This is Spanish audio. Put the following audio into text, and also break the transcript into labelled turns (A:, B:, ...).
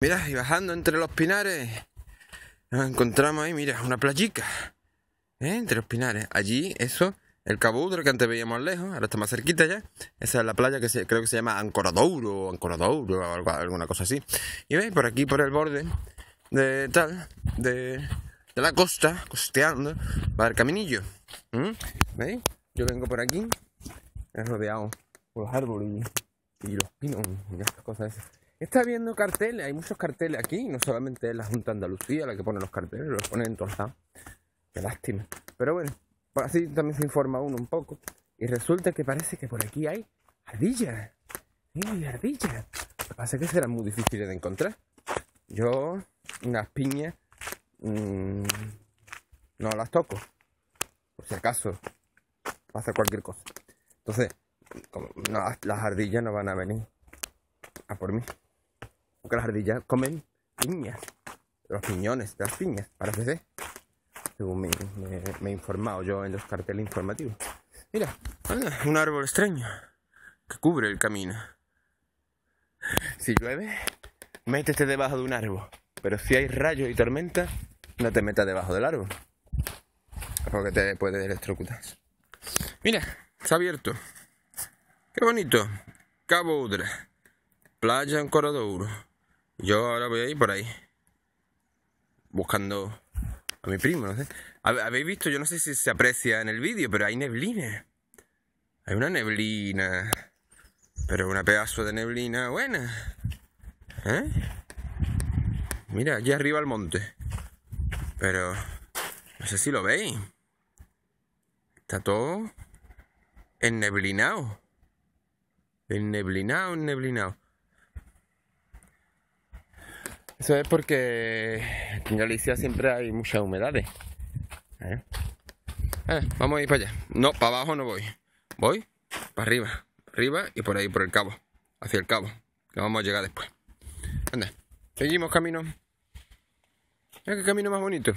A: Mira, y bajando entre los pinares, nos encontramos ahí, mira, una playica. ¿eh? Entre los pinares. Allí, eso, el cabudro que antes veíamos lejos, ahora está más cerquita ya. Esa es la playa que creo que se llama Ancoradouro, o Ancoradouro, o alguna cosa así. Y veis, por aquí, por el borde de tal, de, de la costa, costeando, va el caminillo. ¿Veis? Yo vengo por aquí, rodeado por los árboles y los pinos y estas cosas esas. Está viendo carteles, hay muchos carteles aquí, no solamente la Junta de Andalucía la que pone los carteles, los pone en Qué lástima. Pero bueno, así también se informa uno un poco. Y resulta que parece que por aquí hay ardillas. Hay ardillas. Lo que pasa es que serán muy difíciles de encontrar. Yo, unas piñas, mm, no las toco. Por si acaso pasa cualquier cosa. Entonces, las ardillas no van a venir a por mí que las ardillas comen piñas, los piñones de las piñas, ¿para ser, según me, he informado yo en los carteles informativos. Mira, ah, un árbol extraño que cubre el camino. Si llueve, métete debajo de un árbol, pero si hay rayos y tormenta no te metas debajo del árbol, porque te puede electrocutar. Mira, está abierto. Qué bonito. Cabo Udra. Playa en Duro. Yo ahora voy a ir por ahí. Buscando a mi primo, no sé. Habéis visto, yo no sé si se aprecia en el vídeo, pero hay neblina. Hay una neblina. Pero una pedazo de neblina buena. ¿Eh? Mira, allí arriba el monte. Pero... No sé si lo veis. Está todo enneblinado. Enneblinado, enneblinado. Eso es porque en Galicia siempre hay muchas humedades. ¿eh? Eh, vamos a ir para allá. No, para abajo no voy. Voy para arriba. Arriba y por ahí, por el cabo. Hacia el cabo. Que vamos a llegar después. Anda. Seguimos camino. Mira que camino más bonito.